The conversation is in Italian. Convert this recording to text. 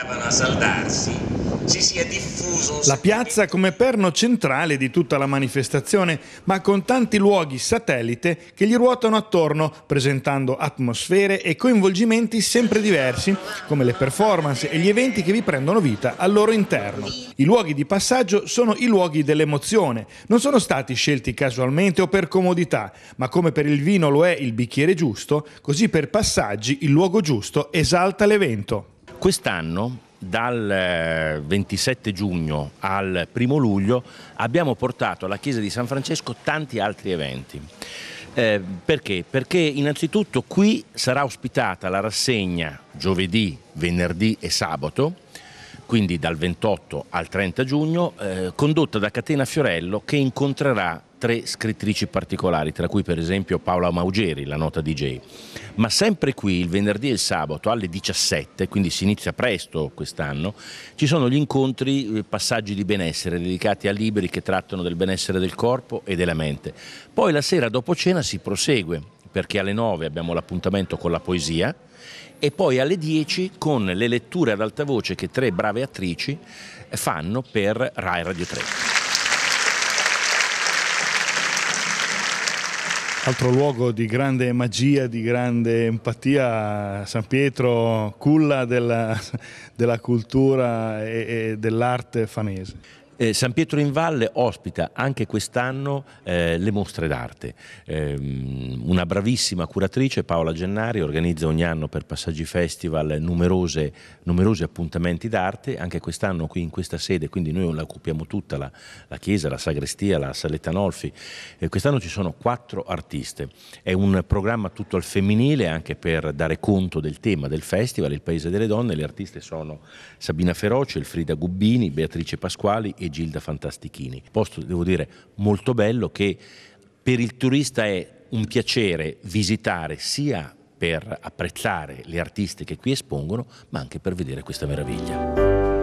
andavano a saldarsi, si sia diffuso. La piazza come perno centrale di tutta la manifestazione, ma con tanti luoghi satellite che gli ruotano attorno, presentando atmosfere e coinvolgimenti sempre diversi, come le performance e gli eventi che vi prendono vita al loro interno. I luoghi di passaggio sono i luoghi dell'emozione, non sono stati scelti casualmente o per comodità, ma come per il vino lo è il bicchiere giusto, così per passaggi il luogo giusto esalta l'evento. Quest'anno dal 27 eh, giugno al 1 luglio abbiamo portato alla Chiesa di San Francesco tanti altri eventi. Eh, perché? Perché innanzitutto qui sarà ospitata la rassegna giovedì, venerdì e sabato quindi dal 28 al 30 giugno, eh, condotta da Catena Fiorello che incontrerà tre scrittrici particolari, tra cui per esempio Paola Maugeri, la nota DJ. Ma sempre qui, il venerdì e il sabato alle 17, quindi si inizia presto quest'anno, ci sono gli incontri, eh, passaggi di benessere dedicati a libri che trattano del benessere del corpo e della mente. Poi la sera dopo cena si prosegue perché alle 9 abbiamo l'appuntamento con la poesia e poi alle 10 con le letture ad alta voce che tre brave attrici fanno per Rai Radio 3. Altro luogo di grande magia, di grande empatia, San Pietro, culla della, della cultura e, e dell'arte fanese. Eh, San Pietro in Valle ospita anche quest'anno eh, le mostre d'arte. Eh, una bravissima curatrice, Paola Gennari, organizza ogni anno per Passaggi Festival numerose, numerosi appuntamenti d'arte, anche quest'anno qui in questa sede, quindi noi la occupiamo tutta, la, la chiesa, la sagrestia, la saletta Nolfi. Eh, quest'anno ci sono quattro artiste. È un programma tutto al femminile anche per dare conto del tema del festival, il Paese delle Donne. Le artiste sono Sabina Feroce, Elfrida Gubbini, Beatrice Pasquali e Gilda Fantastichini. Posto, devo dire, molto bello che per il turista è un piacere visitare sia per apprezzare le artiste che qui espongono, ma anche per vedere questa meraviglia.